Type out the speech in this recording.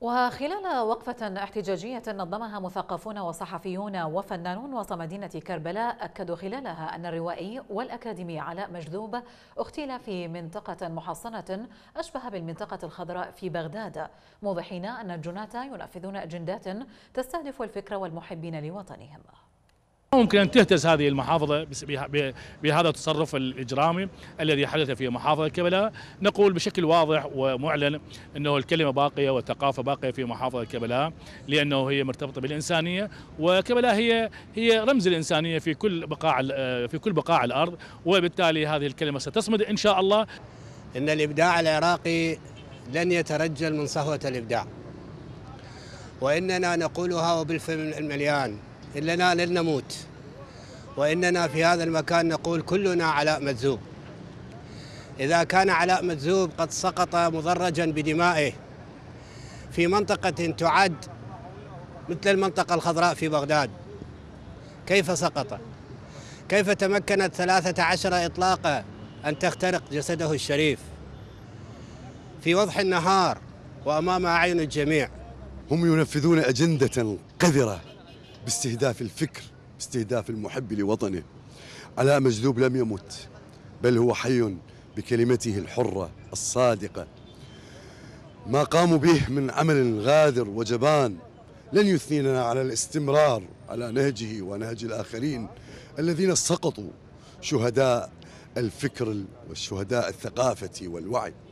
وخلال وقفة احتجاجية نظمها مثقفون وصحفيون وفنانون وسط مدينة كربلاء أكدوا خلالها أن الروائي والأكاديمي علاء مجذوب اختيل في منطقة محصنة أشبه بالمنطقة الخضراء في بغداد موضحين أن الجنات ينفذون أجندات تستهدف الفكر والمحبين لوطنهم ممكن أن تهتز هذه المحافظة بهذا التصرف الإجرامي الذي حدث في محافظة كبلاء، نقول بشكل واضح ومعلن أنه الكلمة باقية والثقافة باقية في محافظة كبلاء لأنه هي مرتبطة بالإنسانية وكبلاء هي هي رمز الإنسانية في كل بقاع في كل بقاع الأرض وبالتالي هذه الكلمة ستصمد إن شاء الله إن الإبداع العراقي لن يترجل من صهوة الإبداع وإننا نقولها وبالفم المليان إننا لن نموت وإننا في هذا المكان نقول كلنا علاء مجذوب إذا كان علاء مجذوب قد سقط مضرجا بدمائه في منطقة تعد مثل المنطقة الخضراء في بغداد كيف سقط؟ كيف تمكنت 13 إطلاقة أن تخترق جسده الشريف في وضح النهار وأمام أعين الجميع هم ينفذون أجندة قذرة باستهداف الفكر باستهداف المحب لوطنه علاء مجذوب لم يمت بل هو حي بكلمته الحرة الصادقة ما قاموا به من عمل غادر وجبان لن يثنينا على الاستمرار على نهجه ونهج الآخرين الذين سقطوا شهداء الفكر والشهداء الثقافة والوعي